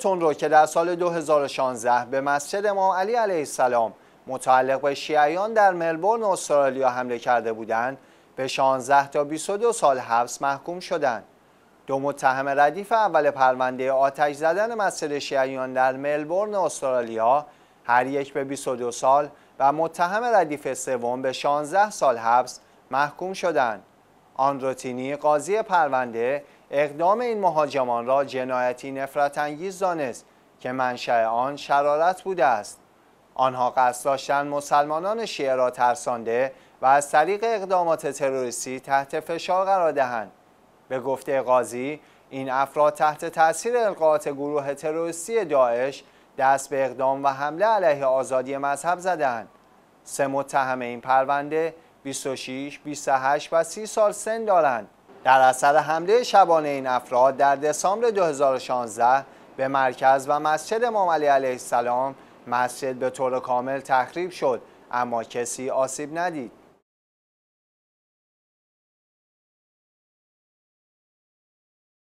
تون رو که در سال 2016 به مسجد امام علی علیه السلام متعلق به شیعیان در ملبورن استرالیا حمله کرده بودند به 16 تا 22 سال حبس محکوم شدند. دو متهم ردیف اول پرونده آتش زدن مسجد شیعیان در ملبورن استرالیا هر یک به 22 سال و متهم ردیف سوم به 16 سال حبس محکوم شدند. آندروتینی قاضی پرونده اقدام این مهاجمان را جنایتی نفرت انگیز دانست که منشأ آن شرارت بوده است آنها قصد داشتند مسلمانان شیعه را ترسانده و از طریق اقدامات تروریستی تحت فشار قرار دهند به گفته قاضی این افراد تحت تاثیر القاعات گروه تروریستی داعش دست به اقدام و حمله علیه آزادی مذهب زدند سه متهم این پرونده 26 28 و 30 سال سن دارند در اثر حمله شبانه این افراد در دسامبر 2016 به مرکز و مسجد امام علی علیه السلام مسجد به طور کامل تخریب شد اما کسی آسیب ندید.